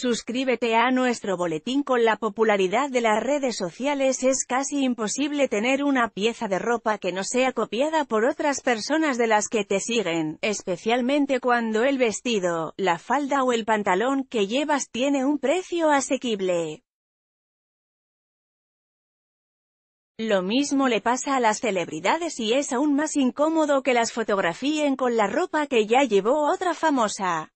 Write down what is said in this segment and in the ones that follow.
Suscríbete a nuestro boletín con la popularidad de las redes sociales es casi imposible tener una pieza de ropa que no sea copiada por otras personas de las que te siguen, especialmente cuando el vestido, la falda o el pantalón que llevas tiene un precio asequible. Lo mismo le pasa a las celebridades y es aún más incómodo que las fotografíen con la ropa que ya llevó otra famosa.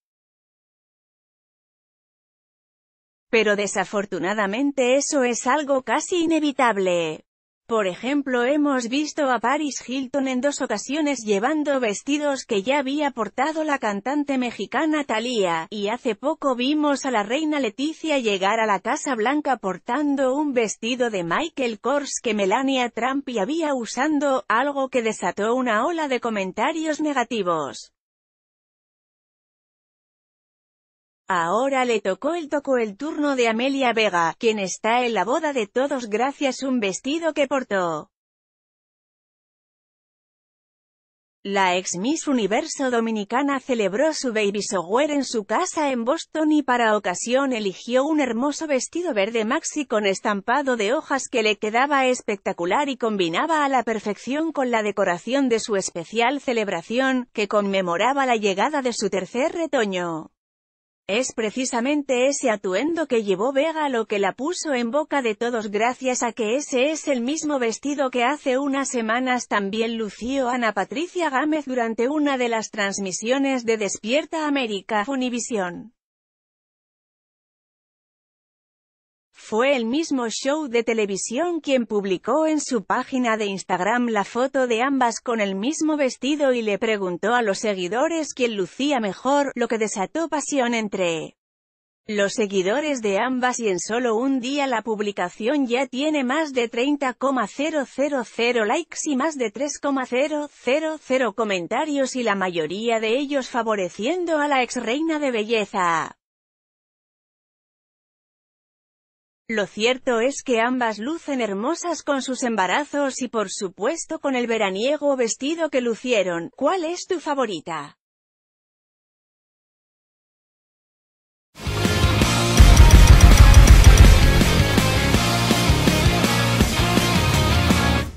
Pero desafortunadamente eso es algo casi inevitable. Por ejemplo hemos visto a Paris Hilton en dos ocasiones llevando vestidos que ya había portado la cantante mexicana Thalía, y hace poco vimos a la reina Leticia llegar a la Casa Blanca portando un vestido de Michael Kors que Melania Trump y había usando, algo que desató una ola de comentarios negativos. Ahora le tocó el tocó el turno de Amelia Vega, quien está en la boda de todos gracias un vestido que portó. La ex Miss Universo dominicana celebró su baby shower en su casa en Boston y para ocasión eligió un hermoso vestido verde maxi con estampado de hojas que le quedaba espectacular y combinaba a la perfección con la decoración de su especial celebración, que conmemoraba la llegada de su tercer retoño. Es precisamente ese atuendo que llevó Vega lo que la puso en boca de todos gracias a que ese es el mismo vestido que hace unas semanas también lució Ana Patricia Gámez durante una de las transmisiones de Despierta América Funivisión. Fue el mismo show de televisión quien publicó en su página de Instagram la foto de ambas con el mismo vestido y le preguntó a los seguidores quién lucía mejor, lo que desató pasión entre los seguidores de ambas y en solo un día la publicación ya tiene más de 30,000 likes y más de 3,000 comentarios y la mayoría de ellos favoreciendo a la ex reina de belleza. Lo cierto es que ambas lucen hermosas con sus embarazos y por supuesto con el veraniego vestido que lucieron. ¿Cuál es tu favorita?